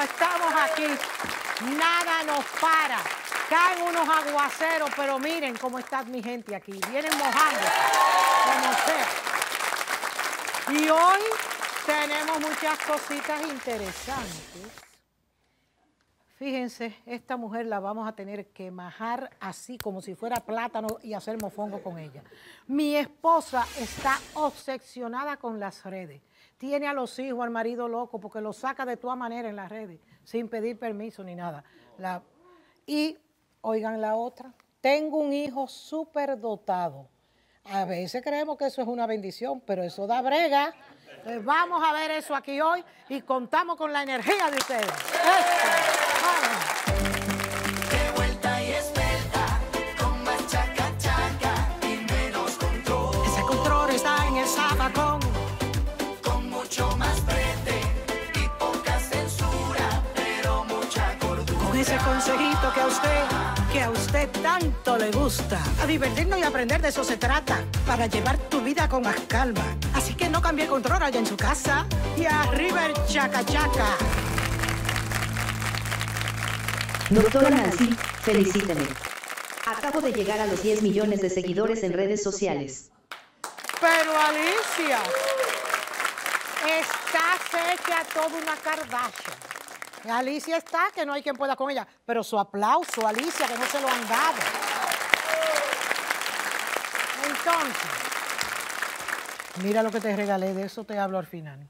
estamos aquí. Nada nos para. Caen unos aguaceros, pero miren cómo está mi gente aquí. Vienen mojando. Como Y hoy tenemos muchas cositas interesantes. Fíjense, esta mujer la vamos a tener que majar así como si fuera plátano y hacer mofongo con ella. Mi esposa está obsesionada con las redes tiene a los hijos, al marido loco, porque lo saca de todas manera en las redes, sin pedir permiso ni nada. y, oigan la otra, tengo un hijo súper dotado. A veces creemos que eso es una bendición, pero eso da brega. Eh, vamos a ver eso aquí hoy y contamos con la energía de ustedes. consejito que a usted, que a usted tanto le gusta. A divertirnos y aprender de eso se trata, para llevar tu vida con más calma. Así que no cambie el control allá en su casa y a River chaca chaca. Doctora Nancy, felicítame. Acabo de llegar a los 10 millones de seguidores en redes sociales. Pero Alicia, ¡Está hecha toda una Kardashian. Alicia está, que no hay quien pueda con ella. Pero su aplauso, Alicia, que no se lo han dado. Entonces, mira lo que te regalé, de eso te hablo al final.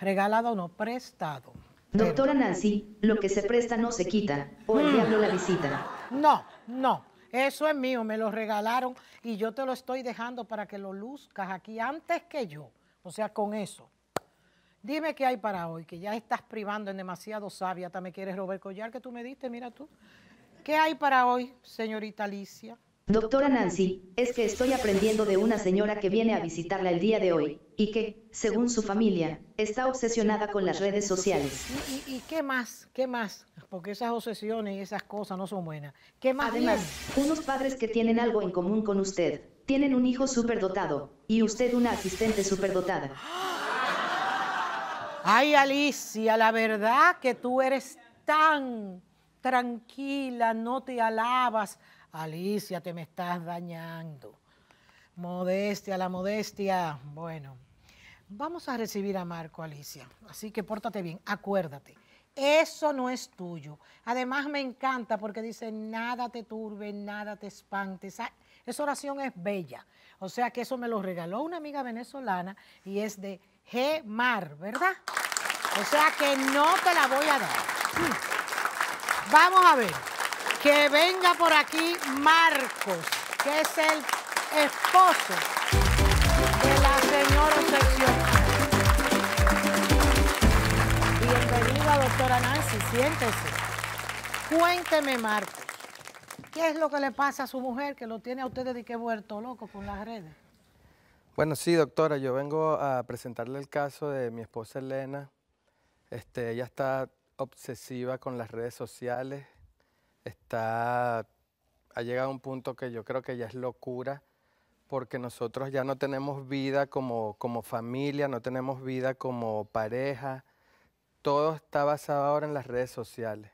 Regalado o no, prestado. Doctora Nancy, lo que se presta no se quita, Hoy mm. diablo la visita. No, no, eso es mío, me lo regalaron y yo te lo estoy dejando para que lo luzcas aquí antes que yo. O sea, con eso. Dime qué hay para hoy, que ya estás privando en demasiado sabia, hasta me quieres robar el collar que tú me diste, mira tú. ¿Qué hay para hoy, señorita Alicia? Doctora Nancy, es que estoy aprendiendo de una señora que viene a visitarla el día de hoy, y que, según su familia, está obsesionada con las redes sociales. ¿Y, qué más? ¿Qué más? Porque esas obsesiones y esas cosas no son buenas. ¿Qué más? Además, unos padres que tienen algo en común con usted, tienen un hijo superdotado, y usted una asistente superdotada. ¡Ah! Ay, Alicia, la verdad que tú eres tan tranquila, no te alabas. Alicia, te me estás dañando. Modestia, la modestia. Bueno, vamos a recibir a Marco, Alicia. Así que pórtate bien, acuérdate. Eso no es tuyo. Además me encanta porque dice, nada te turbe, nada te espante. esa oración es bella. O sea que eso me lo regaló una amiga venezolana y es de G-Mar, ¿verdad? O sea que no te la voy a dar. Hmm. Vamos a ver. Que venga por aquí Marcos, que es el esposo de la señora Sección. Bienvenida, doctora Nancy, siéntese. Cuénteme, Marcos, ¿qué es lo que le pasa a su mujer que lo tiene a ustedes de que vuelto loco con las redes? Bueno, sí, doctora, yo vengo a presentarle el caso de mi esposa Elena. Este, ella está obsesiva con las redes sociales, está, ha llegado a un punto que yo creo que ya es locura, porque nosotros ya no tenemos vida como, como familia, no tenemos vida como pareja, todo está basado ahora en las redes sociales.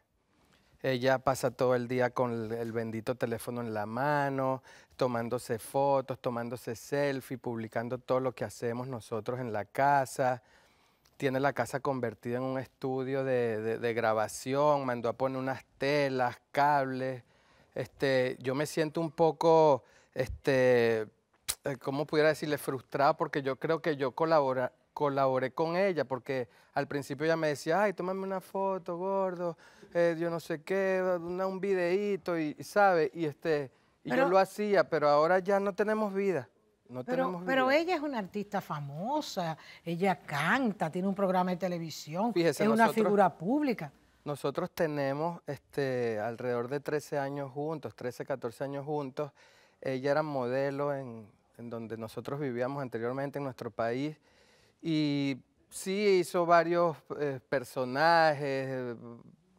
Ella eh, pasa todo el día con el bendito teléfono en la mano, tomándose fotos, tomándose selfie, publicando todo lo que hacemos nosotros en la casa. Tiene la casa convertida en un estudio de, grabación, mandó a poner unas telas, cables. Este, yo me siento un poco, este, eh, ¿cómo pudiera decirle? Frustrado porque yo creo que yo colabora, colaboré con ella, porque al principio ella me decía, ay, tómame una foto, gordo, eh, yo no sé qué, un videíto, y, ¿sabe? Y, este, y yo lo hacía, pero ahora ya no tenemos vida. No pero, tenemos pero ella es una artista famosa, ella canta, tiene un programa de televisión, es una figura pública. Nosotros tenemos este, alrededor de 13 años juntos, 13, 14 años juntos. Ella era modelo en, en donde nosotros vivíamos anteriormente en nuestro país y sí hizo varios eh, personajes, eh,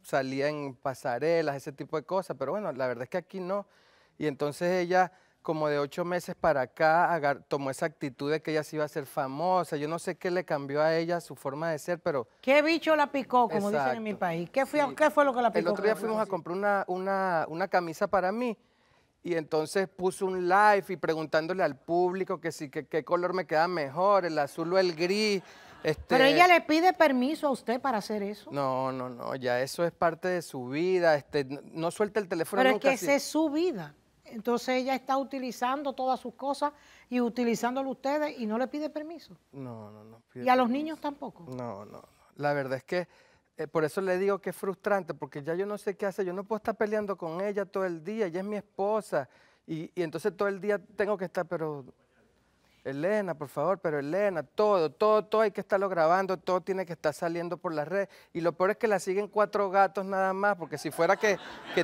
salía en pasarelas, ese tipo de cosas, pero bueno, la verdad es que aquí no. Y entonces ella, como de ocho meses para acá, tomó esa actitud de que ella sí iba a ser famosa. Yo no sé qué le cambió a ella su forma de ser, pero... ¿Qué bicho la picó, como dicen en mi país? ¿Qué, fue, ¿Qué fue lo que la picó? El otro día fuimos a comprar una, una, una camisa para mí y entonces puso un live y preguntándole al público que si que, qué color me queda mejor, el azul o el gris. Este... Pero ella le pide permiso a usted para hacer eso. No, no, no, ya eso es parte de su vida. Este, no, suelta el teléfono. Pero es que esa es su vida. Entonces ella está utilizando todas sus cosas y utilizándolo ustedes y no le pide permiso. No, no, no. y a los niños tampoco. No, no, no. La verdad es que eh, por eso le digo que es frustrante, porque ya yo no sé qué hacer, yo no puedo estar peleando con ella todo el día, ella es mi esposa, y, y entonces todo el día tengo que estar, pero Elena, por favor, pero Elena, todo, todo, todo hay que estarlo grabando, todo tiene que estar saliendo por la red. Y lo peor es que la siguen cuatro gatos nada más, porque si fuera que,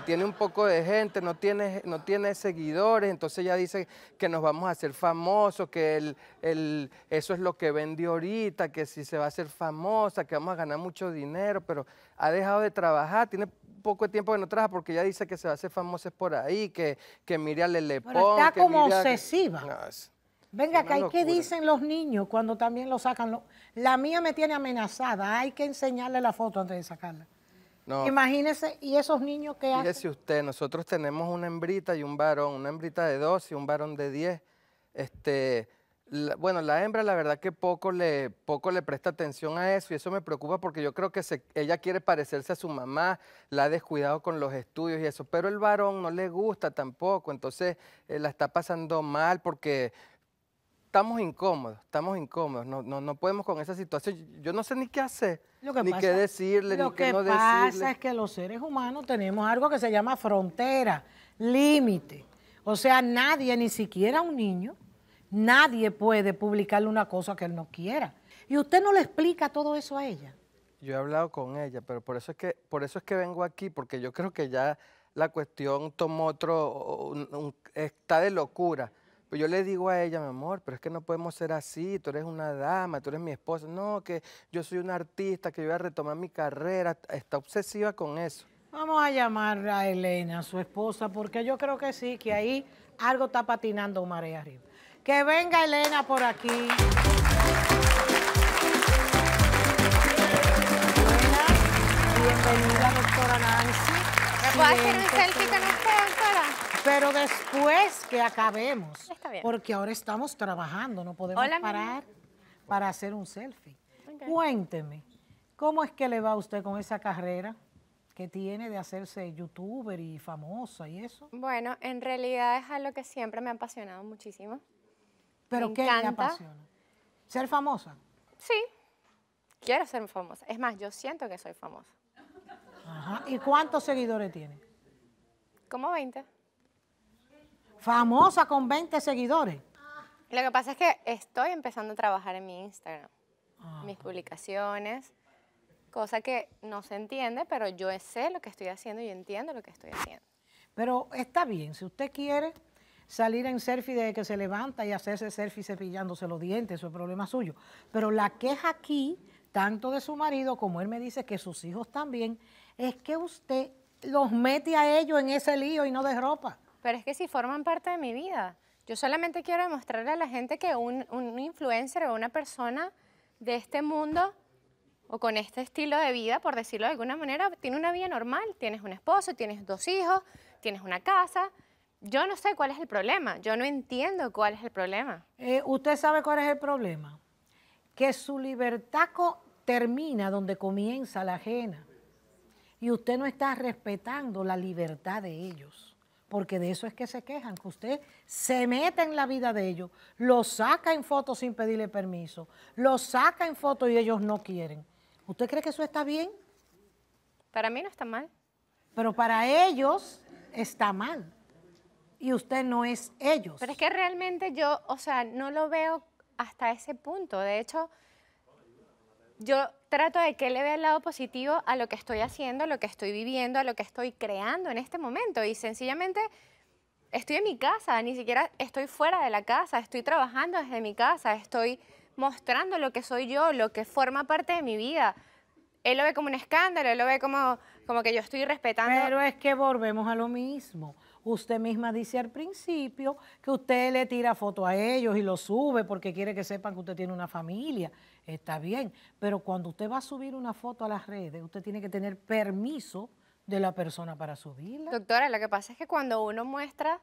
tiene un poco de gente, no tiene, no tiene seguidores, entonces ella dice que nos vamos a hacer famosos, que el, el, eso es lo que vendió ahorita, que si se va a hacer famosa, que vamos a ganar mucho dinero, pero ha dejado de trabajar, tiene poco tiempo que no trabaja porque ella dice que se va a hacer famosa por ahí, que, que Miriam le le Está como obsesiva. Venga, acá, qué dicen los niños cuando también lo sacan? La mía me tiene amenazada, hay que enseñarle la foto antes de sacarla. No. Imagínese, ¿y esos niños qué hacen? Fíjese usted, nosotros tenemos una hembrita y un varón, una hembrita de dos y un varón de diez. Este, bueno, la hembra la verdad que poco le, poco le presta atención a eso y eso me preocupa porque yo creo que ella quiere parecerse a su mamá, la ha descuidado con los estudios y eso, pero el varón no le gusta tampoco, entonces eh, la está pasando mal porque estamos incómodos, estamos incómodos, no, no, no podemos con esa situación. Yo no sé ni qué hacer, ni qué decirle, ni qué no decirle. Lo que pasa es que los seres humanos tenemos algo que se llama frontera, límite. O sea, nadie, ni siquiera un niño, nadie puede publicarle una cosa que él no quiera. Y usted no le explica todo eso a ella. Yo he hablado con ella, pero por eso es que, por eso es que vengo aquí, porque yo creo que ya la cuestión tomó otro, está de locura. Pues, yo le digo a ella, mi amor, pero es que no podemos ser así, tú eres una dama, tú eres mi esposa. No, que yo soy una artista, que yo voy a retomar mi carrera. Está obsesiva con eso. Vamos a llamar a Elena, su esposa, porque yo creo que sí, que ahí algo está patinando marea arriba. Que venga Elena por aquí. bienvenida, doctora Nancy. Pero después que acabemos, porque ahora estamos trabajando, no podemos parar para hacer un selfie. Cuénteme, ¿cómo es que le va a usted con esa carrera? que tiene de hacerse youtuber y famosa y eso? Bueno, en realidad es algo que siempre me ha apasionado muchísimo. ¿Pero qué le apasiona? ¿Ser famosa? Sí, quiero ser famosa. Es más, yo siento que soy famosa. ¿Y cuántos seguidores tiene? Como 20. Famosa con 20 seguidores. Lo que pasa es que estoy empezando a trabajar en mi Instagram, ah. mis publicaciones, cosa que no se entiende, pero yo sé lo que estoy haciendo y entiendo lo que estoy haciendo. Pero está bien, si usted quiere salir en selfie de que se levanta y hacerse selfie cepillándose los dientes, eso es problema suyo. Pero la queja aquí, tanto de su marido como él me dice que sus hijos también, es que usted los mete a ellos en ese lío y no de ropa. Pero es que si forman parte de mi vida. Yo solamente quiero demostrarle a la gente que un, influencer o una persona de este mundo o con este estilo de vida, por decirlo de alguna manera, tiene una vida normal, tienes un esposo, tienes dos hijos, tienes una casa. Yo no sé cuál es el problema, yo no entiendo cuál es el problema. Eh, ¿Usted sabe cuál es el problema? Que su libertad termina donde comienza la ajena y usted no está respetando la libertad de ellos porque de eso es que se quejan, que usted se mete en la vida de ellos, los saca en fotos sin pedirle permiso, los saca en fotos y ellos no quieren. ¿Usted cree que eso está bien? Para mí no está mal. Pero para ellos está mal. Y usted no es ellos. Pero es que realmente yo, o sea, no lo veo hasta ese punto. De hecho, yo trato de que le vea el lado positivo a lo que estoy haciendo, a lo que estoy viviendo, a lo que estoy creando en este momento. Y sencillamente estoy en mi casa, ni siquiera estoy fuera de la casa, estoy trabajando desde mi casa, estoy mostrando lo que soy yo, lo que forma parte de mi vida. Él lo ve como un escándalo, él lo ve como, como que yo estoy respetando. Pero es que volvemos a lo mismo. Usted misma dice al principio que usted le tira foto a ellos y lo sube porque quiere que sepan que usted tiene una familia. Está bien, pero cuando usted va a subir una foto a las redes, usted tiene que tener permiso de la persona para subirla. Doctora, lo que pasa es que cuando uno muestra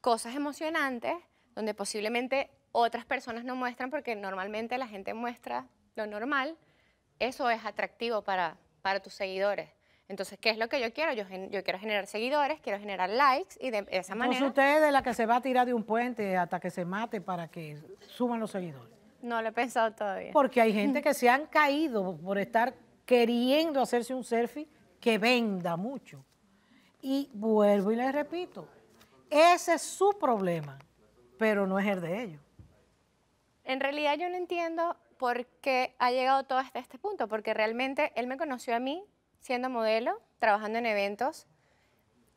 cosas emocionantes, donde posiblemente otras personas no muestran, porque normalmente la gente muestra lo normal, eso es atractivo para, para tus seguidores. Entonces, ¿qué es lo que yo quiero? Yo, yo quiero generar seguidores, quiero generar likes y de esa manera... usted es de la que se va a tirar de un puente hasta que se mate para que suman los seguidores. No lo he pensado todavía. Porque hay gente que se han caído por estar queriendo hacerse un selfie que venda mucho. Y vuelvo y les repito, ese es su problema, pero no es el de ellos. En realidad yo no entiendo por qué ha llegado todo hasta este punto, porque realmente él me conoció a mí siendo modelo, trabajando en eventos,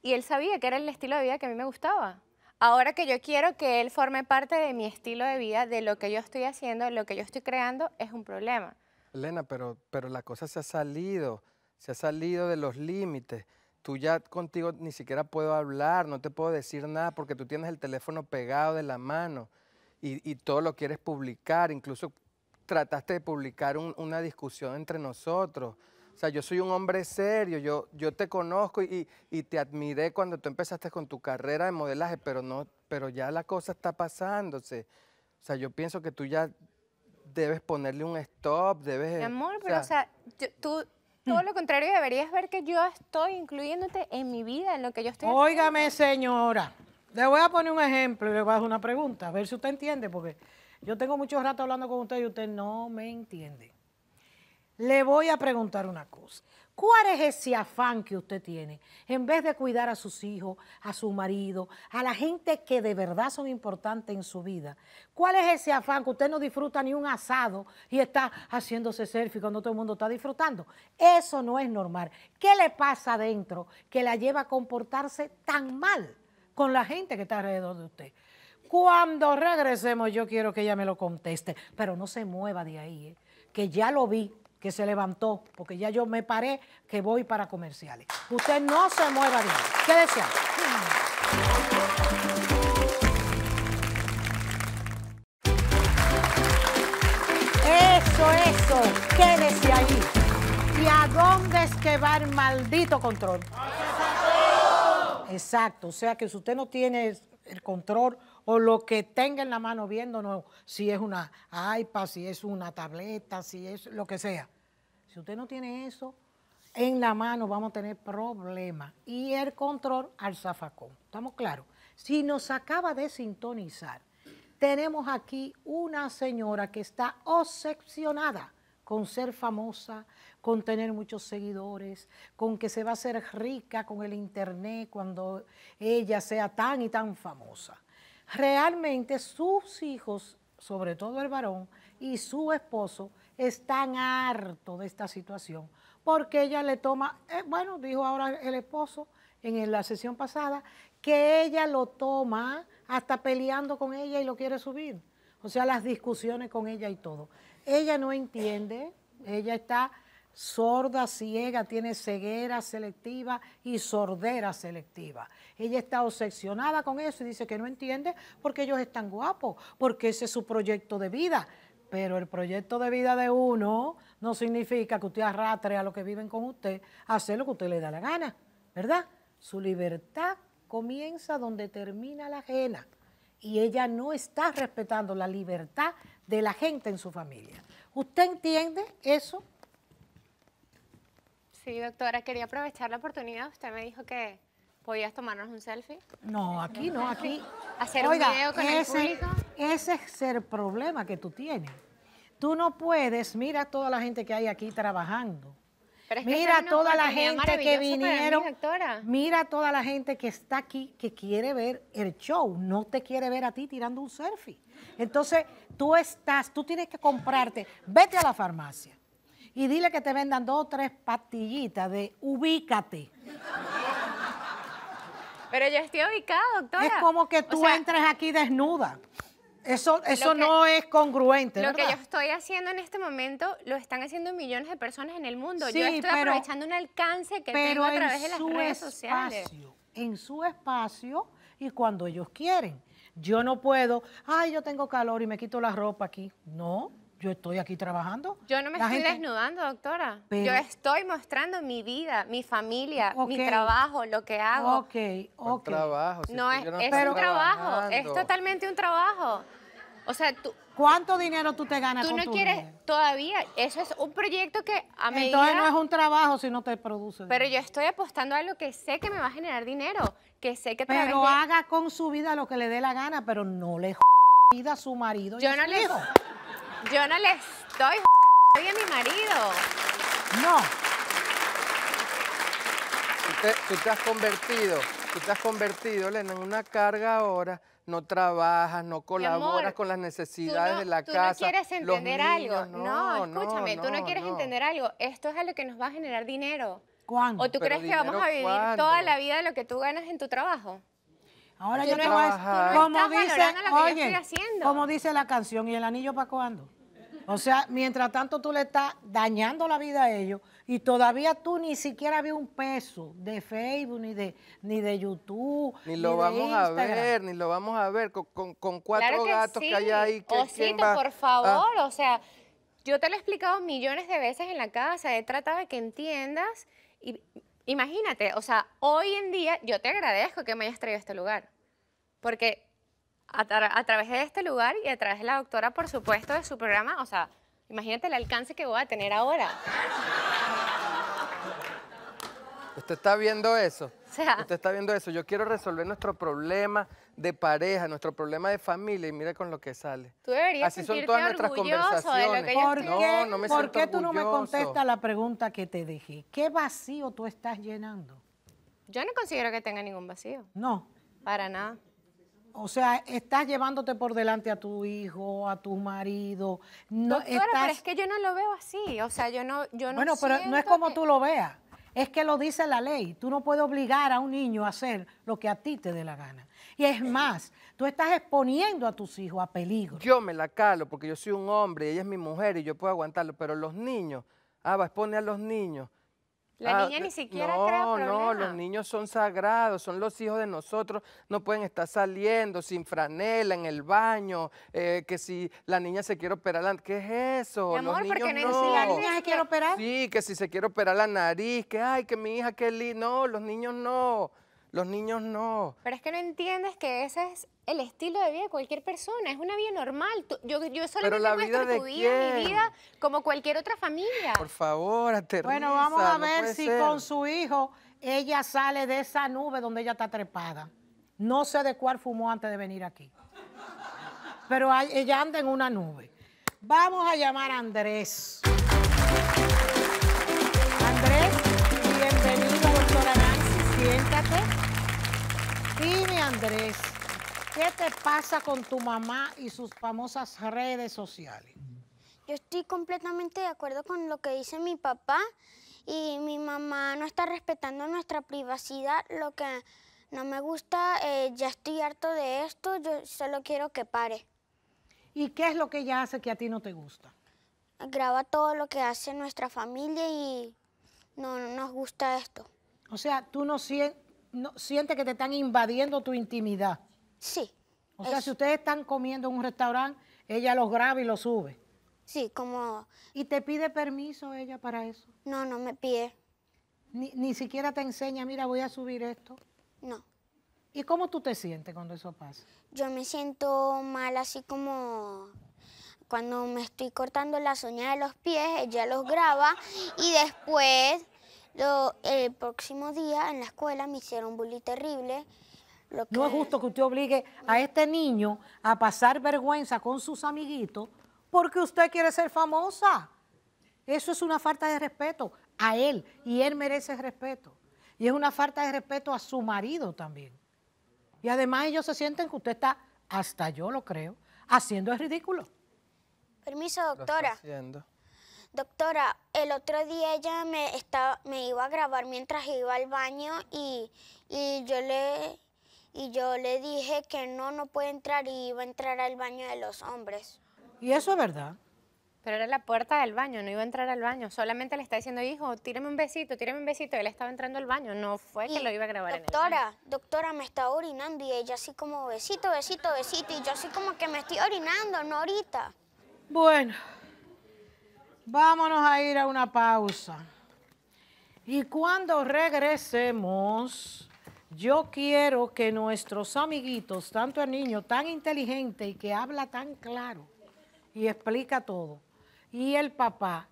y él sabía que era el estilo de vida que a mí me gustaba. Ahora que yo quiero que él forme parte de mi estilo de vida, de lo que yo estoy haciendo, de lo que yo estoy creando, es un problema. Elena, pero, pero la cosa se ha salido, se ha salido de los límites. Tú ya contigo ni siquiera puedo hablar, no te puedo decir nada porque tú tienes el teléfono pegado de la mano y, todo lo quieres publicar. Incluso trataste de publicar una discusión entre nosotros. O sea, yo soy un hombre serio, yo, yo te conozco y, te admiré cuando tú empezaste con tu carrera de modelaje, pero, no, pero ya la cosa está pasándose. O sea, yo pienso que tú ya debes ponerle un stop, debes... Mi amor, pero o sea, tú... Todo lo contrario, deberías ver que yo estoy incluyéndote en mi vida, en lo que yo estoy... Óigame, señora. Le voy a poner un ejemplo y le voy a hacer una pregunta, a ver si usted entiende, porque yo tengo mucho rato hablando con usted y usted no me entiende le voy a preguntar una cosa. ¿Cuál es ese afán que usted tiene? En vez de cuidar a sus hijos, a su marido, a la gente que de verdad son importantes en su vida, ¿cuál es ese afán que usted no disfruta ni un asado y está haciéndose selfie cuando todo el mundo está disfrutando? Eso no es normal. ¿Qué le pasa adentro que la lleva a comportarse tan mal con la gente que está alrededor de usted? Cuando regresemos, yo quiero que ella me lo conteste, pero no se mueva de ahí, ¿eh? que ya lo vi, que se levantó, porque ya yo me paré que voy para comerciales. Usted no se mueva bien. ¿Qué ¿Qué Eso, eso, decía ahí? ¿Y a dónde es que va el maldito control? Exacto, o sea que si usted no tiene el control o lo que tenga en la mano viéndonos, si es una iPad, si es una tableta, si es lo que sea. Si usted no tiene eso en la mano, vamos a tener problemas. Y el control al zafacón. ¿Estamos claros? Si nos acaba de sintonizar, tenemos aquí una señora que está obsesionada con ser famosa, con tener muchos seguidores, con que se va a hacer rica con el internet cuando ella sea tan y tan famosa realmente sus hijos, sobre todo el varón, y su esposo están hartos de esta situación, porque ella le toma, eh, bueno, dijo ahora el esposo en la sesión pasada, que ella lo toma hasta peleando con ella y lo quiere subir. O sea, las discusiones con ella y todo. Ella no entiende, ella está sorda, ciega, tiene ceguera selectiva y sordera selectiva. Ella está obsesionada con eso y dice que no entiende porque ellos están guapos, porque ese es su proyecto de vida. Pero el proyecto de vida de uno no significa que usted arrastre a los que viven con usted a hacer lo que usted le da la gana, ¿verdad? Su libertad comienza donde termina la ajena y ella no está respetando la libertad de la gente en su familia. ¿Usted entiende eso? Sí, doctora, quería aprovechar la oportunidad. Usted me dijo que podías tomarnos un selfie. No, aquí no, aquí. Hacer un video con ese, el público. Ese es el problema que tú tienes. Tú no puedes, mira toda la gente que hay aquí trabajando. Pero mira toda la gente que vinieron. mira toda la gente que está aquí que quiere ver el show, no te quiere ver a ti tirando un selfie. Entonces, tú estás, tú tienes que comprarte, vete a la farmacia, y dile que te vendan dos o tres pastillitas de ubícate. Pero yo estoy ubicada, doctora. Es como que tú entras entres aquí desnuda. Eso, eso no es congruente. Lo que yo estoy haciendo en este momento lo están haciendo millones de personas en el mundo. yo estoy aprovechando un alcance que pero tengo a través de las redes espacio, En su espacio y cuando ellos quieren. Yo no puedo, ay, yo tengo calor y me quito la ropa aquí. No, yo estoy aquí trabajando. Yo no me estoy desnudando, doctora. Yo estoy mostrando mi vida, mi familia, mi trabajo, lo que hago. Ok, ok. Trabajo, no, es, un trabajo, es totalmente un trabajo. O sea, tú... ¿Cuánto dinero tú te ganas Tú con no quieres todavía, eso es un proyecto que a mí. Entonces no es un trabajo si no te produce. Pero yo estoy apostando a lo que sé que me va a generar dinero, que sé que... Pero haga con su vida lo que le dé la gana, pero no le vida a su marido yo no le... digo. Yo no le estoy a mi marido. No. Tú te, has convertido, tú te has convertido, en una carga ahora no trabajas, no colaboras con las necesidades de la casa. Tú no quieres entender algo. No, escúchame, tú no quieres entender algo. Esto es a lo que nos va a generar dinero. ¿Cuándo? ¿O tú crees que vamos a vivir toda la vida de lo que tú ganas en tu trabajo? Ahora yo voy a decir, como dice, oye, como dice la canción, ¿y el anillo para cuándo? O sea, mientras tanto tú le estás dañando la vida a ellos y todavía tú ni siquiera ves un peso de Facebook, ni de, ni de YouTube. Ni lo vamos a ver, ni lo vamos a ver con, con, cuatro que gatos que hay ahí. Que, Osito, por ah. favor, o sea, yo te lo he explicado millones de veces en la casa, he tratado de que entiendas y Imagínate, o sea, hoy en día yo te agradezco que me hayas traído a este lugar, porque a, a través de este lugar y a través de la doctora, por supuesto, de su programa, o sea, imagínate el alcance que voy a tener ahora. ¿Usted está viendo eso? usted está viendo eso. Yo quiero resolver nuestro problema de pareja, nuestro problema de familia y mira con lo que sale. Tú Así son todas nuestras conversaciones. ¿Por, qué? ¿Por qué tú no me contestas la pregunta que te dejé? ¿Qué vacío tú estás llenando? Yo no considero que tenga ningún vacío. No. Para nada. O sea, estás llevándote por delante a tu hijo, a tu marido. No, pero es que yo no lo veo así. O sea, yo no, yo no Bueno, pero no es como tú lo veas. Es que lo dice la ley. Tú no puedes obligar a un niño a hacer lo que a ti te dé la gana. Y es más, tú estás exponiendo a tus hijos a peligro. Yo me la calo porque yo soy un hombre, y ella es mi mujer y yo puedo aguantarlo, pero los niños, ah, va a a los niños la ah, niña ni siquiera no, crea No, los niños son sagrados, son los hijos de nosotros, no pueden estar saliendo sin franela, en el baño, eh, que si la niña se quiere operar, ¿qué es eso? amor, porque no. si la niña se quiere operar. Sí, que si se quiere operar la nariz, que ay, que mi hija, que no, los niños no. Los niños no. Pero es que no entiendes que ese es el estilo de vida de cualquier persona, es una vida normal. yo, yo solamente muestro vida tu vida, mi vida, como cualquier otra familia. Por favor, aterriza. Bueno, vamos a ver si con su hijo ella sale de esa nube donde ella está trepada. No sé de cuál fumó antes de venir aquí. Pero ella anda en una nube. Vamos a llamar a Andrés. Andrés, ¿qué te pasa con tu mamá y sus famosas redes sociales? Yo estoy completamente de acuerdo con lo que dice mi papá y mi mamá no está respetando nuestra privacidad, lo que no me gusta, eh, ya estoy harto de esto, yo solo quiero que pare. ¿Y qué es lo que ella hace que a ti no te gusta? Graba todo lo que hace nuestra familia y no nos gusta esto. O sea, tú no sientes no, siente que te están invadiendo tu intimidad. Sí. O sea, si ustedes están comiendo en un restaurante, ella los graba y los sube. Sí, como... ¿Y te pide permiso ella para eso? No, no me pide. Ni, ni siquiera te enseña, mira, voy a subir esto. No. ¿Y cómo tú te sientes cuando eso pasa? Yo me siento mal así como cuando me estoy cortando las uñas de los pies, ella los graba y después el próximo día en la escuela me hicieron bullying terrible. No es justo que usted obligue a este niño a pasar vergüenza con sus amiguitos porque usted quiere ser famosa. Eso es una falta de respeto a él y él merece respeto. Y es una falta de respeto a su marido también. Y además ellos se sienten que usted está, hasta yo lo creo, haciendo el ridículo. Permiso, doctora doctora, el otro día ella me, estaba, me iba a grabar mientras iba al baño y, yo le, y yo le dije que no, no puede entrar y iba a entrar al baño de los hombres. ¿Y eso es verdad? Pero era la puerta del baño, no iba a entrar al baño. Solamente le está diciendo, hijo, tíreme un besito, tíreme un besito. Él estaba entrando al baño, no fue que lo iba a grabar doctora, en Doctora, me está orinando y ella así como besito, besito, besito. Y yo así como que me estoy orinando, no ahorita. Bueno, Vámonos a ir a una pausa. Y cuando regresemos, yo quiero que nuestros amiguitos, tanto el niño tan inteligente y que habla tan claro y explica todo, y el papá,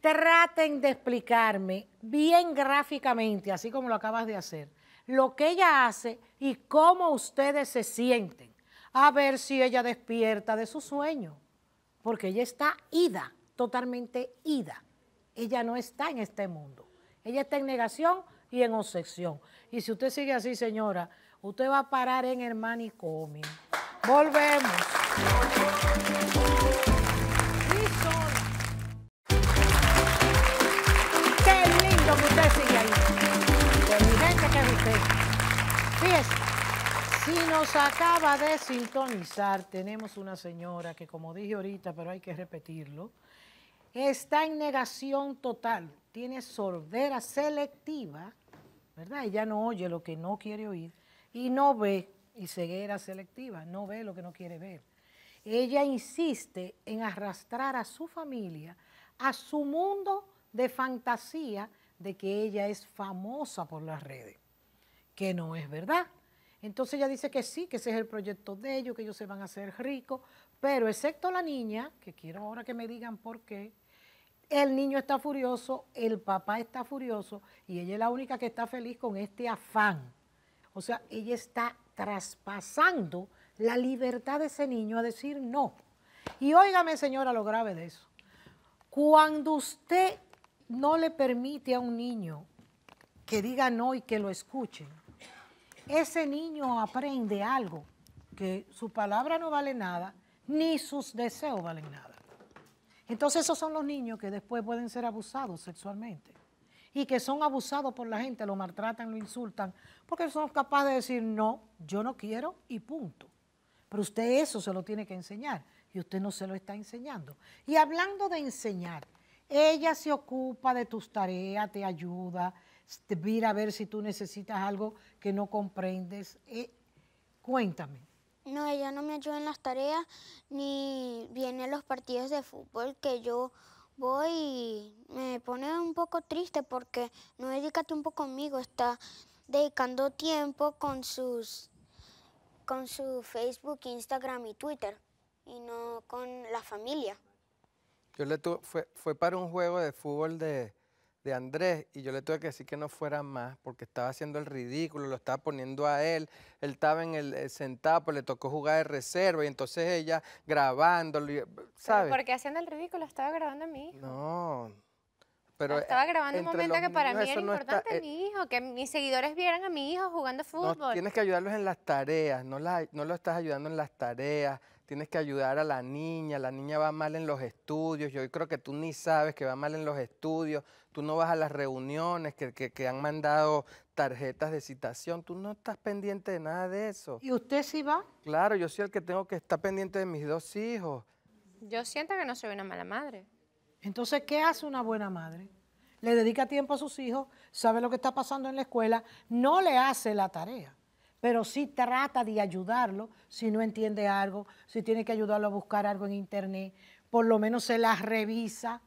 traten de explicarme bien gráficamente, así como lo acabas de hacer, lo que ella hace y cómo ustedes se sienten. A ver si ella despierta de su sueño, porque ella está ida totalmente ida. Ella no está en este mundo. Ella está en negación y en obsesión. Y si usted sigue así, señora, usted va a parar en el manicomio. Volvemos. usted sigue ahí. Inteligente que es usted. Fíjese, si nos acaba de sintonizar, tenemos una señora que como dije ahorita, pero hay que repetirlo, está en negación total, tiene sordera selectiva, ¿verdad? Ella no oye lo que no quiere oír y no ve, y ceguera selectiva, no ve lo que no quiere ver. Ella insiste en arrastrar a su familia a su mundo de fantasía de que ella es famosa por las redes, que no es verdad. Entonces ella dice que sí, que ese es el proyecto de ellos, que ellos se van a hacer ricos, pero excepto la niña, que quiero ahora que me digan por qué, el niño está furioso, el papá está furioso y ella es la única que está feliz con este afán. O sea, ella está traspasando la libertad de ese niño a decir no. Y óigame, señora, lo grave de eso. Cuando usted no le permite a un niño que diga no y que lo escuche, ese niño aprende algo, que su palabra no vale nada, ni sus deseos valen nada. Entonces esos son los niños que después pueden ser abusados sexualmente y que son abusados por la gente, lo maltratan, lo insultan, porque son capaces de decir, no, yo no quiero y punto. Pero usted eso se lo tiene que enseñar y usted no se lo está enseñando. Y hablando de enseñar, ella se ocupa de tus tareas, te ayuda, te mira a ver si tú necesitas algo que no comprendes. Eh, cuéntame. No, ella no me ayuda en las tareas ni viene los partidos de fútbol que yo voy y me pone un poco triste porque no dedica tiempo conmigo, está dedicando tiempo con sus con su Facebook, Instagram y Twitter y no con la familia. Yo le fue para un juego de fútbol de, de Andrés y yo le tuve que decir que no fuera más porque estaba haciendo el ridículo, lo estaba poniendo a él, él estaba en el eh, sentado, pues le tocó jugar de reserva y entonces ella grabándolo, ¿sabes? ¿Por haciendo el ridículo? Estaba grabando a mi hijo. No. Pero estaba eh, grabando un momento que para mí era importante eh mi hijo, que mis seguidores vieran a mi hijo jugando fútbol. tienes que ayudarlos en las tareas, no, no lo estás ayudando en las tareas, tienes que ayudar a la niña, la niña va mal en los estudios, yo creo que tú ni sabes que va mal en los estudios, tú no vas a las reuniones que, han mandado tarjetas de citación, tú no estás pendiente de nada de eso. ¿Y usted sí va? Claro, yo soy el que tengo que estar pendiente de mis dos hijos. Yo siento que no soy una mala madre. Entonces, ¿qué hace una buena madre? Le dedica tiempo a sus hijos, sabe lo que está pasando en la escuela, no le hace la tarea pero sí trata de ayudarlo si no entiende algo, si tiene que ayudarlo a buscar algo en internet, por lo menos se las revisa.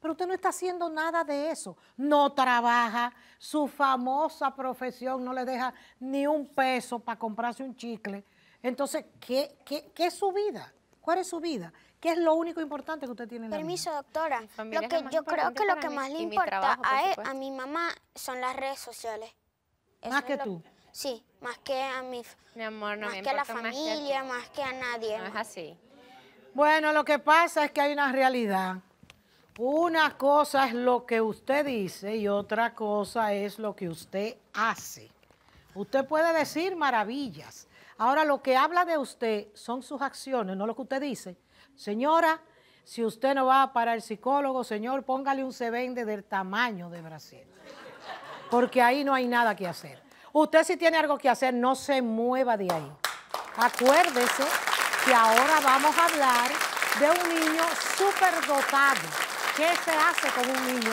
Pero usted no está haciendo nada de eso, no trabaja, su famosa profesión no le deja ni un peso para comprarse un chicle. Entonces, ¿qué, es su vida? ¿Cuál es su vida? ¿Qué es lo único importante que usted tiene en Permiso, doctora. Lo que yo creo que lo que más le importa a, mi mamá son las redes sociales. más que tú. Sí, más que a mi, mi más que a la familia, más que a, nadie. No es así. Bueno, lo que pasa es que hay una realidad. Una cosa es lo que usted dice y otra cosa es lo que usted hace. Usted puede decir maravillas. Ahora, lo que habla de usted son sus acciones, no lo que usted dice. Señora, si usted no va para el psicólogo, señor, póngale un se vende del tamaño de Brasil. Porque ahí no hay nada que hacer. Usted si tiene algo que hacer, no se mueva de ahí. Acuérdese que ahora vamos a hablar de un niño súper dotado. ¿Qué se hace con un niño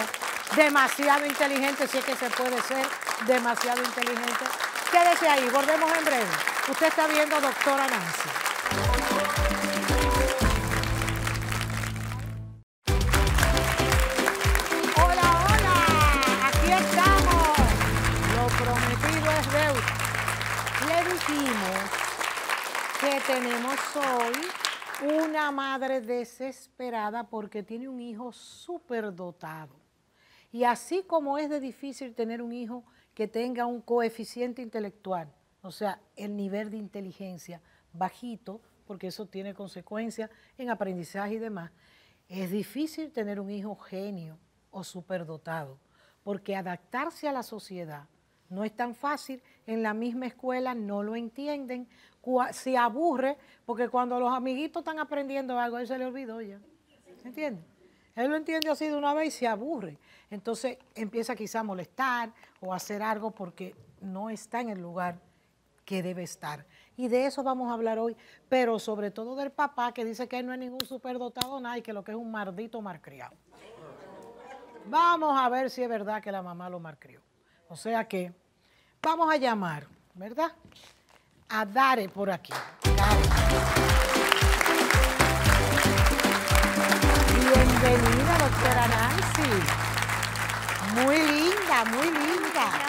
demasiado inteligente, si es que se puede ser demasiado inteligente? Quédese ahí, volvemos en breve. Usted está viendo Doctora Nancy. que tenemos hoy una madre desesperada porque tiene un hijo superdotado. Y así como es de difícil tener un hijo que tenga un coeficiente intelectual, o sea, el nivel de inteligencia bajito, porque eso tiene consecuencias en aprendizaje y demás, es difícil tener un hijo genio o superdotado, porque adaptarse a la sociedad no es tan fácil en la misma escuela no lo entienden, se aburre, porque cuando los amiguitos están aprendiendo algo, él se le olvidó ya. entiende? Él lo entiende así de una vez y se aburre. Entonces empieza quizá a molestar o a hacer algo porque no está en el lugar que debe estar. Y de eso vamos a hablar hoy, pero sobre todo del papá que dice que él no es ningún superdotado nada y que lo que es un maldito marcriado. Vamos a ver si es verdad que la mamá lo marcrió. O sea que Vamos a llamar, ¿verdad? A Dare por aquí. Bienvenida, doctora Nancy. Muy linda, muy linda.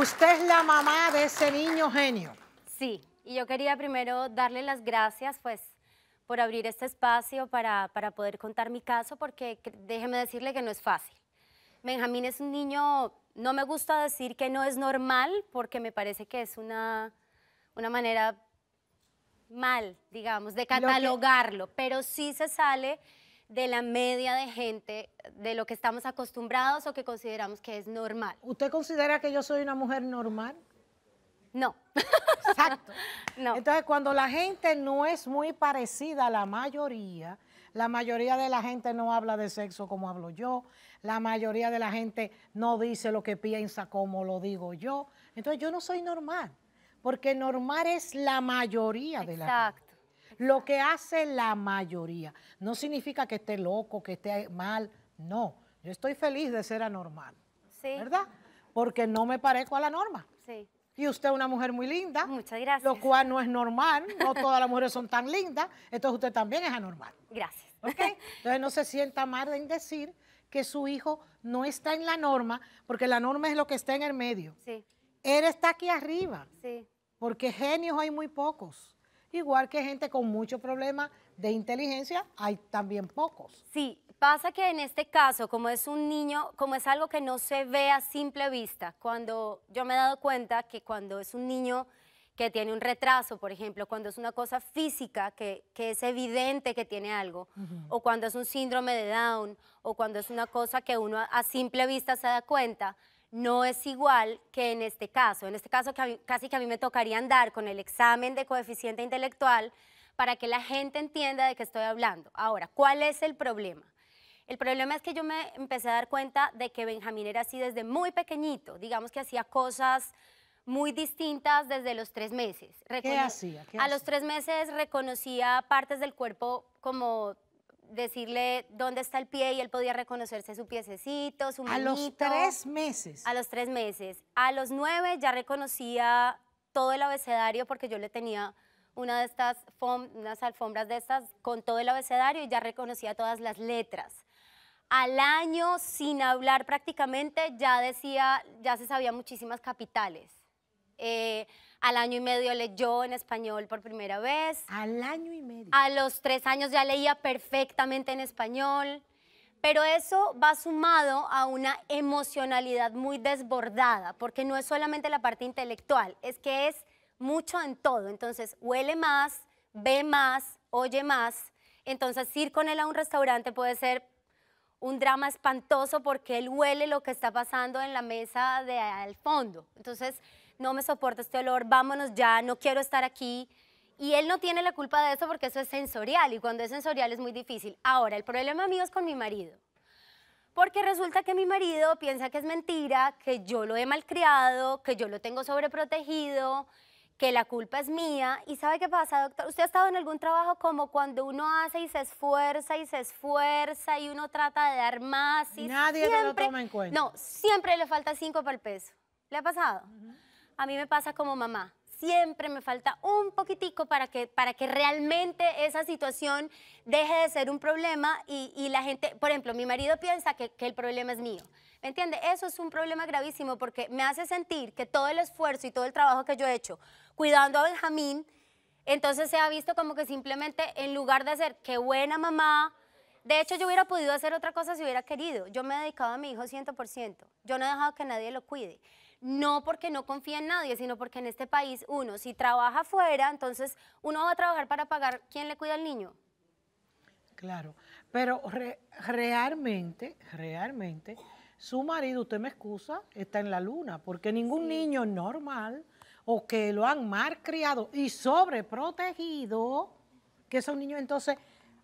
Usted es la mamá de ese niño genio. Sí, y yo quería primero darle las gracias, pues, por abrir este espacio para, para poder contar mi caso, porque déjeme decirle que no es fácil. Benjamín es un niño no me gusta decir que no es normal porque me parece que es una, manera mal, digamos, de catalogarlo, pero sí se sale de la media de gente, de lo que estamos acostumbrados o que consideramos que es normal. ¿Usted considera que yo soy una mujer normal? No. Exacto. no. Entonces, cuando la gente no es muy parecida a la mayoría, la mayoría de la gente no habla de sexo como hablo yo. La mayoría de la gente no dice lo que piensa como lo digo yo. Entonces yo no soy normal, porque normal es la mayoría de la gente lo que hace la mayoría. No significa que esté loco, que esté mal, no. Yo estoy feliz de ser anormal, sí. ¿verdad? Porque no me parezco a la norma. Sí. Y usted es una mujer muy linda. Muchas gracias. Lo cual no es normal, no todas las mujeres son tan lindas, entonces usted también es anormal. Gracias. Entonces no se sienta mal en decir que su hijo no está en la norma, porque la norma es lo que está en el medio. Sí. Él está aquí arriba. Sí. Porque genios hay muy pocos. Igual que gente con mucho problemas de inteligencia, hay también pocos. Sí, pasa que en este caso, como es un niño, como es algo que no se ve a simple vista, cuando yo me he dado cuenta que cuando es un niño que tiene un retraso, por ejemplo, cuando es una cosa física que, es evidente que tiene algo, o cuando es un síndrome de Down, o cuando es una cosa que uno a, simple vista se da cuenta, no es igual que en este caso. En este caso que casi que a mí me tocaría andar con el examen de coeficiente intelectual para que la gente entienda de qué estoy hablando. Ahora, ¿cuál es el problema? El problema es que yo me empecé a dar cuenta de que Benjamín era así desde muy pequeñito, digamos que hacía cosas muy distintas desde los tres meses. ¿Qué hacía? a los tres meses reconocía partes del cuerpo como decirle dónde está el pie y él podía reconocerse su piececito, su manito. A los tres meses. A los tres meses. A los nueve ya reconocía todo el abecedario porque yo le tenía una de estas unas alfombras de estas con todo el abecedario y ya reconocía todas las letras. Al año, sin hablar prácticamente, ya decía, ya se sabía muchísimas capitales. Eh, al año y medio leyó en español por primera vez. Al año y medio. A los tres años ya leía perfectamente en español. Pero eso va sumado a una emocionalidad muy desbordada, porque no es solamente la parte intelectual, es que es mucho en todo. Entonces, huele más, ve más, oye más. Entonces, ir con él a un restaurante puede ser un drama espantoso porque él huele lo que está pasando en la mesa de al fondo. Entonces, no me soporta este olor, vámonos ya, no quiero estar aquí. Y él no tiene la culpa de eso porque eso es sensorial y cuando es sensorial es muy difícil. Ahora, el problema amigos es con mi marido. Porque resulta que mi marido piensa que es mentira, que yo lo he malcriado, que yo lo tengo sobreprotegido, que la culpa es mía. ¿Y sabe qué pasa, doctor? ¿Usted ha estado en algún trabajo como cuando uno hace y se esfuerza y se esfuerza y uno trata de dar más? Y Nadie lo toma en cuenta. No, siempre le falta cinco para el peso. ¿Le ha pasado? a mí me pasa como mamá. Siempre me falta un poquitico para que, para que realmente esa situación deje de ser un problema y, la gente, por ejemplo, mi marido piensa que, el problema es mío. ¿Me entiende? Eso es un problema gravísimo porque me hace sentir que todo el esfuerzo y todo el trabajo que yo he hecho cuidando a Benjamín, entonces se ha visto como que simplemente en lugar de hacer qué buena mamá, de hecho yo hubiera podido hacer otra cosa si hubiera querido. Yo me he dedicado a mi hijo 100%. Yo no he dejado que nadie lo cuide no porque no confía en nadie, sino porque en este país uno, si trabaja fuera, entonces uno va a trabajar para pagar quién le cuida al niño. Claro, pero realmente, realmente, su marido, usted me excusa, está en la luna, porque ningún niño normal o que lo han criado y sobreprotegido, que es un niño entonces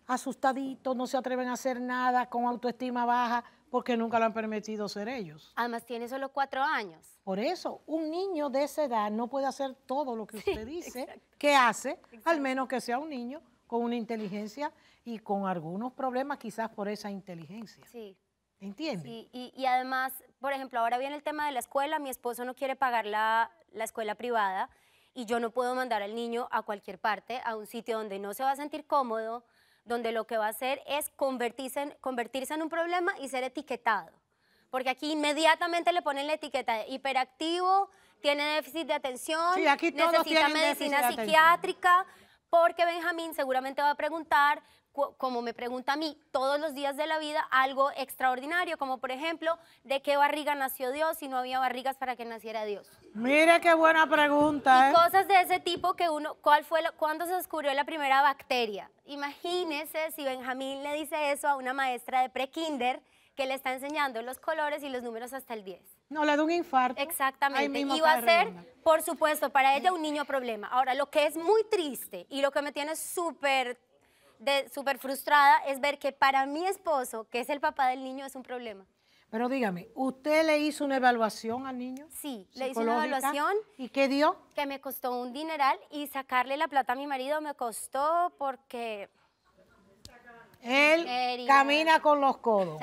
asustadito, no se atreven a hacer nada, con autoestima baja, porque nunca lo han permitido ser ellos. Además, tiene solo cuatro años. Por eso, un niño de esa edad no puede hacer todo lo que usted dice que hace, al menos que sea un niño con una inteligencia y con algunos problemas quizás por esa inteligencia. Sí. ¿Entiende? Sí, y, además, por ejemplo, ahora viene el tema de la escuela, mi esposo no quiere pagar la escuela privada y yo no puedo mandar al niño a cualquier parte, a un sitio donde no se va a sentir cómodo, donde lo que va a hacer es convertirse en, convertirse en un problema y ser etiquetado. Porque aquí inmediatamente le ponen la etiqueta de hiperactivo, tiene déficit de atención, necesita medicina psiquiátrica, porque Benjamín seguramente va a preguntar como me pregunta a mí, todos los días de la vida algo extraordinario, como por ejemplo, ¿de qué barriga nació Dios si no había barrigas para que naciera Dios? Mira qué buena pregunta. Y ¿eh? cosas de ese tipo que uno, ¿cuál fue, cuándo se descubrió la primera bacteria? Imagínese si Benjamín le dice eso a una maestra de prekinder que le está enseñando los colores y los números hasta el 10. No, le da un infarto. Exactamente. Y va a ser, por supuesto, para ella un niño problema. Ahora, lo que es muy triste y lo que me tiene súper de súper frustrada es ver que para mi esposo, que es el papá del niño, es un problema. Pero dígame, ¿usted le hizo una evaluación al niño? Sí, le hizo una evaluación. ¿Y qué dio? Que me costó un dineral y sacarle la plata a mi marido me costó porque... Él camina con los codos.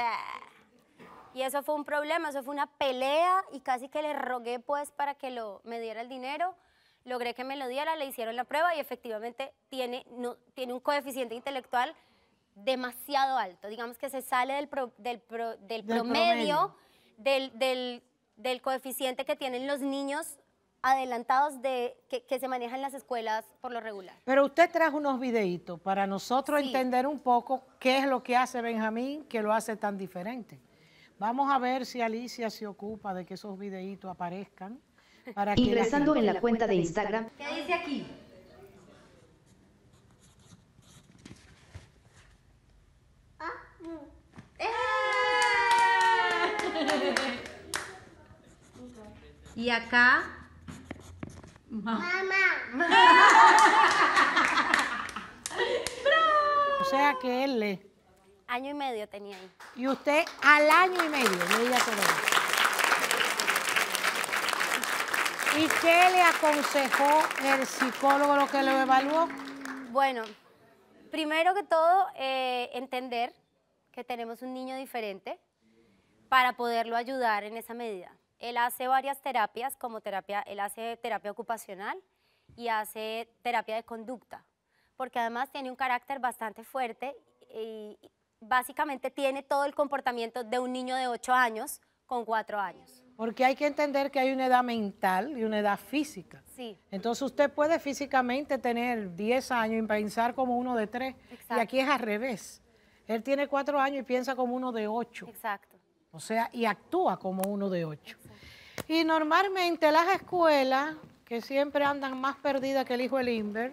y eso fue un problema, eso fue una pelea y casi que le rogué pues para que lo, me diera el dinero logré que me lo diera, le hicieron la prueba y efectivamente tiene, no, tiene un coeficiente intelectual demasiado alto. Digamos que se sale del, del, del, promedio, Del, coeficiente que tienen los niños adelantados de, que, se manejan las escuelas por lo regular. Pero usted trajo unos videitos para nosotros entender un poco qué es lo que hace Benjamín que lo hace tan diferente. Vamos a ver si Alicia se ocupa de que esos videitos aparezcan ingresando en la cuenta de Instagram. ¿Qué dice aquí? Ah, ¡Eh! Y acá. Mamá. o sea que él le. Año y medio tenía ahí. Y usted al año y medio, no diga todo. ¿Y qué le aconsejó el psicólogo lo que lo evaluó? Bueno, primero que todo, eh, entender que tenemos un niño diferente para poderlo ayudar en esa medida. Él hace varias terapias, como terapia, él hace terapia ocupacional y hace terapia de conducta, porque además tiene un carácter bastante fuerte y básicamente tiene todo el comportamiento de un niño de 8 años con 4 años. Porque hay que entender que hay una edad mental y una edad física. Sí. Entonces usted puede físicamente tener 10 años y pensar como uno de 3. Y aquí es al revés. Él tiene 4 años y piensa como uno de 8. Exacto. O sea, y actúa como uno de 8. Y normalmente las escuelas, que siempre andan más perdidas que el hijo del Inver,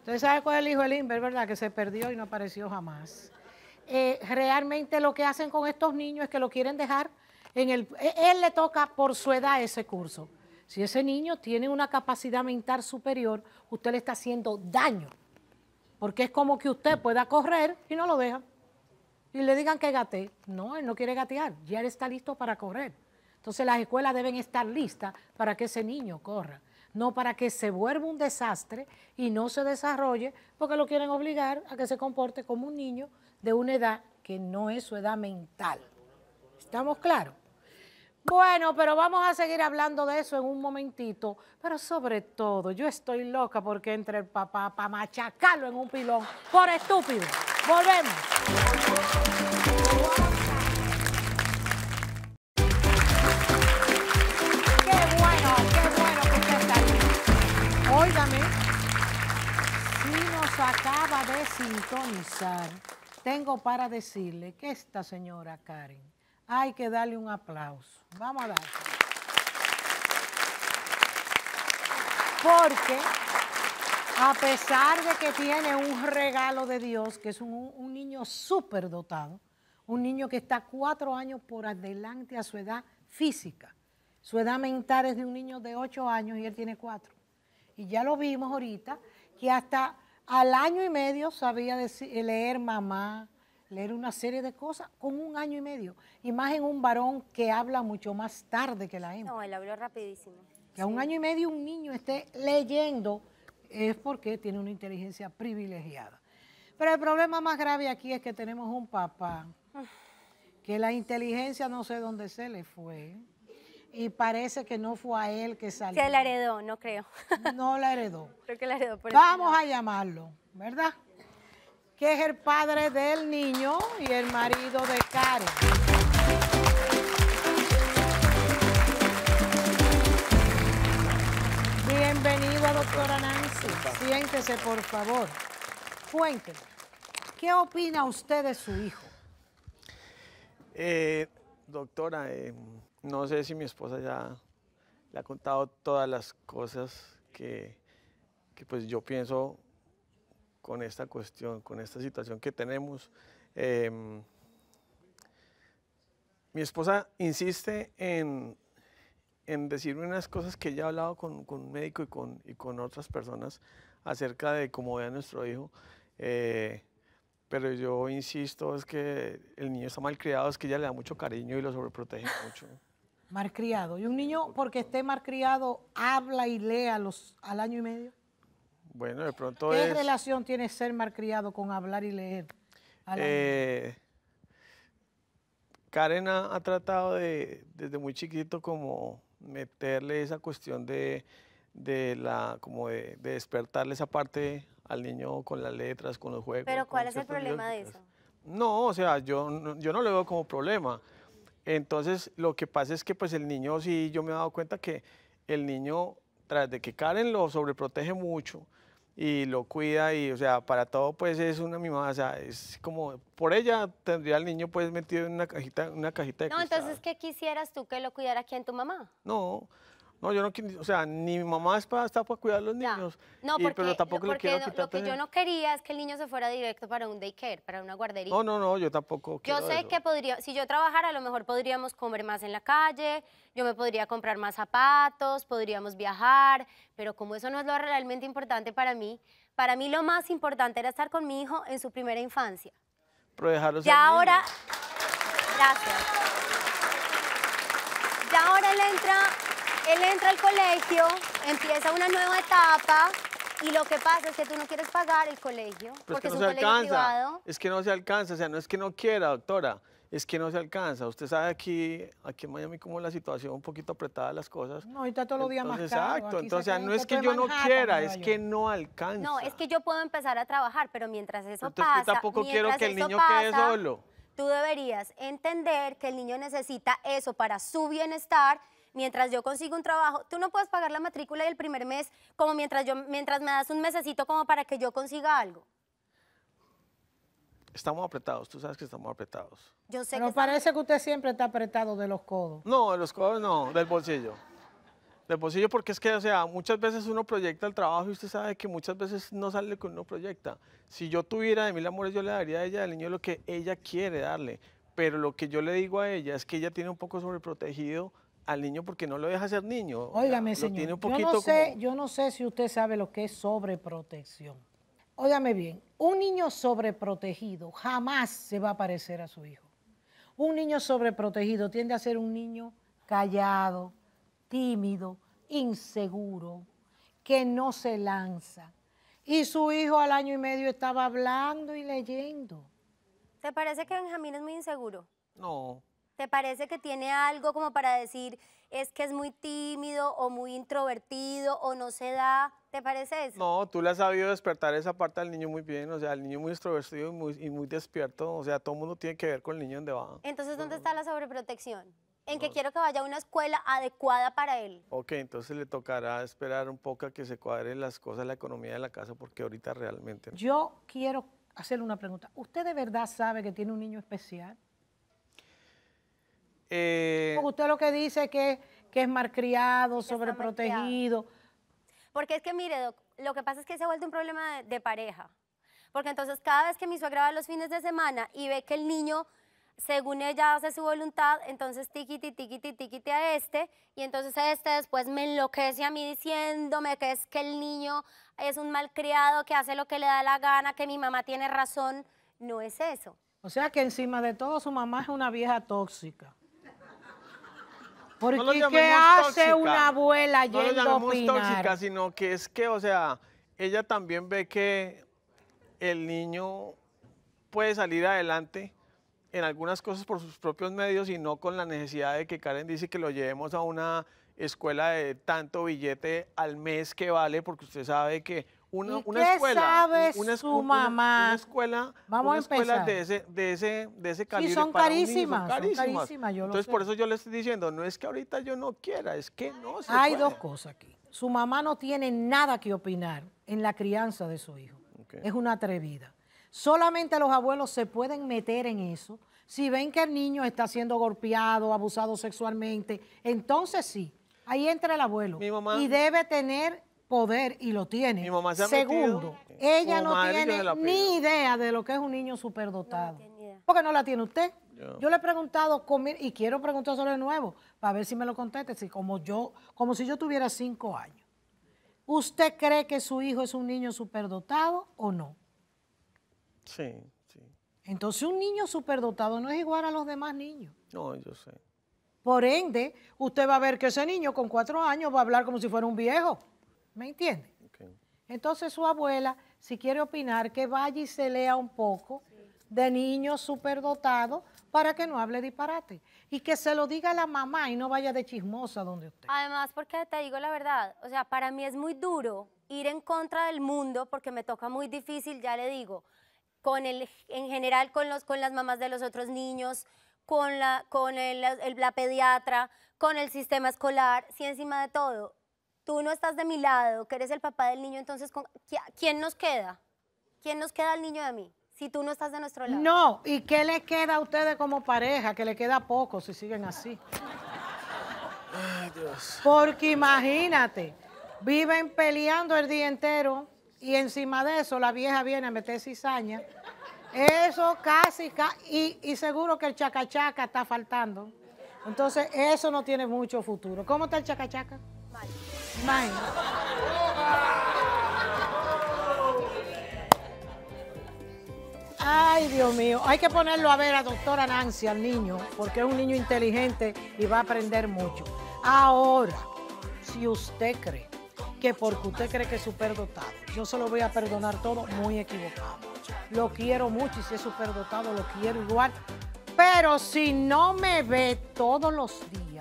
usted sabe cuál es el hijo del Inver, ¿verdad? Que se perdió y no apareció jamás. Eh, realmente lo que hacen con estos niños es que lo quieren dejar el, e, él le toca por su edad ese curso. Si ese niño tiene una capacidad mental superior, usted le está haciendo daño. Porque es como que usted pueda correr y no lo deja. Y le digan que gatee. No, él no quiere gatear. Ya él está listo para correr. Entonces las escuelas deben estar listas para que ese niño corra. No para que se vuelva un desastre y no se desarrolle porque lo quieren obligar a que se comporte como un niño de una edad que no es su edad mental. ¿Estamos claros? Bueno, pero vamos a seguir hablando de eso en un momentito. Pero sobre todo, yo estoy loca porque entre el papá para machacarlo en un pilón por estúpido. Volvemos. Qué bueno, qué bueno que usted está aquí. Óigame, si nos acaba de sintonizar, tengo para decirle que esta señora Karen hay que darle un aplauso. Vamos a darle. Porque a pesar de que tiene un regalo de Dios, que es un, niño súper dotado, un niño que está cuatro años por adelante a su edad física. Su edad mental es de un niño de ocho años y él tiene cuatro. Y ya lo vimos ahorita, que hasta al año y medio sabía leer mamá, leer una serie de cosas con un año y medio. Y más en un varón que habla mucho más tarde que la hembra. No, él habló rapidísimo. Que a un año y medio un niño esté leyendo es porque tiene una inteligencia privilegiada. Pero el problema más grave aquí es que tenemos un papá que la inteligencia no sé dónde se le fue y parece que no fue a él que salió. Que la heredó, no creo. No la heredó. Creo que la heredó. Vamos a llamarlo, ¿verdad? que es el padre del niño y el marido de Karen. Bienvenido, doctora Nancy. Siéntese, por favor. Cuénteme, ¿qué opina usted de su hijo? Eh, doctora, eh, no sé si mi esposa ya le ha contado todas las cosas que, que pues yo pienso con esta cuestión, con esta situación que tenemos. Em, mi esposa insiste en, en, decirme unas cosas que ella ha hablado con, con un médico y con, y con, otras personas acerca de cómo ve a nuestro hijo. Eh, pero yo insisto, es que el niño está mal criado, es que ella le da mucho cariño y lo sobreprotege mucho. Mal criado, ¿Y un niño porque esté mal criado habla y lee a los, al año y medio? Bueno, de pronto ¿Qué relación tiene ser malcriado con hablar y leer? Eh, Karen ha, tratado de, desde muy chiquito como meterle esa cuestión de, la, como despertarle esa parte al niño con las letras, con los juegos. Pero ¿cuál es el problema de eso? No, o sea, yo, yo no lo veo como problema. Entonces, lo que pasa es que pues el niño, sí, yo me he dado cuenta que el niño, tras de que Karen lo sobreprotege mucho, y lo cuida y, o sea, para todo pues es una mimada, o sea, es como, por ella tendría el niño pues metido en una cajita, una cajita de No, entonces, ¿qué quisieras tú que lo cuidara en tu mamá? No, no, yo no quiero, o sea, ni mi mamá está para, cuidar a los niños. No, porque, pero tampoco quiero Lo que yo no quería es que el niño se fuera directo para un daycare, para una guardería. No, no, no, yo tampoco quiero Yo sé que podría, si yo trabajara, a lo mejor podríamos comer más en la calle, yo me podría comprar más zapatos, podríamos viajar, pero como eso no es lo realmente importante para mí, para mí lo más importante era estar con mi hijo en su primera infancia. Pero Ya ahora... Gracias. Ya ahora él entra él entra al colegio, empieza una nueva etapa y lo que pasa es que tú no quieres pagar el colegio porque es, no un se colegio alcanza. privado. Es que no se alcanza, o sea, no es que no quiera, doctora, es que no se alcanza. Usted sabe aquí, aquí en Miami como la situación un poquito apretada las cosas. No, ahorita todos los días más caro. Exacto, entonces no es que yo no quiera, es que no alcanza. No, es que yo puedo empezar a trabajar, pero mientras eso pasa, mientras tampoco quiero que el niño pasa, quede solo. Tú deberías entender que el niño necesita eso para su bienestar mientras yo consigo un trabajo, tú no puedes pagar la matrícula y el primer mes como mientras, yo, mientras me das un mesecito como para que yo consiga algo. Estamos apretados, tú sabes que estamos apretados. Yo sé Pero parece que usted siempre está apretado de los codos. No, de los codos no, del bolsillo. Del bolsillo porque es que, o sea, muchas veces uno proyecta el trabajo y usted sabe que muchas veces no sale lo uno proyecta. Si yo tuviera de mil amores, yo le daría a ella al niño lo que ella quiere darle. Pero lo que yo le digo a ella es que ella tiene un poco sobreprotegido al niño porque no lo deja ser niño. Óigame, señor. yo, no sé, yo no sé si usted sabe lo que es sobreprotección. Óigame bien, un niño sobreprotegido jamás se va a parecer a su hijo. Un niño sobreprotegido tiende a ser un niño callado, tímido, inseguro, que no se lanza. Y su hijo al año y medio estaba hablando y leyendo. ¿Te parece que Benjamín es muy inseguro? No. ¿Te parece que tiene algo como para decir es que es muy tímido o muy introvertido o no se da? ¿Te parece eso? No, tú le has sabido despertar esa parte al niño muy bien, o sea, el niño muy extrovertido y muy, despierto, o sea, todo el mundo tiene que ver con el niño en debajo. Entonces, ¿dónde está la sobreprotección? En que quiero que vaya a una escuela adecuada para él. Ok, entonces le tocará esperar un poco a que se cuadren las cosas, la economía de la casa, porque ahorita realmente... Yo quiero hacerle una pregunta. ¿Usted de verdad sabe que tiene un niño especial? Eh, usted lo que dice que, que es malcriado, criado, sobreprotegido. Porque es que, mire, lo que pasa es que se ha vuelto un problema de, pareja. Porque entonces cada vez que mi suegra va los fines de semana y ve que el niño según ella hace su voluntad, entonces tiquiti, tiquiti, tiquiti a este, y entonces este después me enloquece a mí diciéndome que es que el niño es un malcriado, que hace lo que le da la gana, que mi mamá tiene razón. No es eso. O sea que encima de todo su mamá es una vieja tóxica. Porque ¿qué hace una abuela yendo no tóxica, sino que es que, o sea, ella también ve que el niño puede salir adelante en algunas cosas por sus propios medios y no con la necesidad de que Karen dice que lo llevemos a una escuela de tanto billete al mes que vale, porque usted sabe que una, escuela. una, su mamá? Una, escuela, Vamos a empezar. de ese, de ese, de ese calibre. son, para carísimas, Entonces, por eso yo le estoy diciendo, no es que ahorita yo no quiera, es que no se Hay dos cosas aquí. Su mamá no tiene nada que opinar en la crianza de su hijo. Es una atrevida. Solamente los abuelos se pueden meter en eso. Si ven que el niño está siendo golpeado, abusado sexualmente, entonces sí, ahí entra el abuelo. y debe tener poder y lo tiene. Segundo, ella no tiene ni idea de lo que es un niño superdotado. ¿Por porque no la tiene usted. Yo. le he preguntado y quiero preguntárselo de nuevo para ver si me lo conteste, si como yo, como si yo tuviera cinco años. ¿Usted cree que su hijo es un niño superdotado o no? Sí, sí. Entonces un niño superdotado no es igual a los demás niños. No, yo sé. Por ende, usted va a ver que ese niño con cuatro años va a hablar como si fuera un viejo. ¿Me entiende? Entonces su abuela, si quiere opinar, que vaya y se lea un poco de niño superdotado para que no hable disparate y que se lo diga a la mamá y no vaya de chismosa donde usted. Además, porque te digo la verdad, o sea, para mí es muy duro ir en contra del mundo porque me toca muy difícil, ya le digo, con el, en general con, los, con las mamás de los otros niños, con, la, con el, el, la pediatra, con el sistema escolar, si encima de todo tú no estás de mi lado, que eres el papá del niño, entonces ¿quién nos queda? ¿Quién nos queda al niño de mí? Si tú no estás de nuestro lado. No, ¿y qué le queda a ustedes como pareja? Que le queda poco si siguen así. Ay, Dios. Porque imagínate, viven peleando el día entero y encima de eso la vieja viene a meter cizaña. Eso casi, y, y seguro que el chacachaca está faltando. Entonces, eso no tiene mucho futuro. ¿Cómo está el chacachaca? Ay, Dios mío, hay que ponerlo a ver a doctora Nancy, al niño, porque es un niño inteligente y va a aprender mucho. Ahora, si usted cree que porque usted cree que es superdotado, yo se lo voy a perdonar todo, muy equivocado. Lo quiero mucho y si es superdotado lo quiero igual, pero si no me ve todos los días,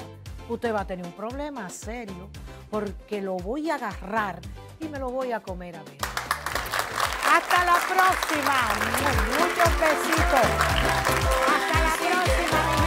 usted va a tener un problema serio porque lo voy a agarrar y me lo voy a comer a mí. Hasta la próxima. Muchos besitos. Hasta la próxima.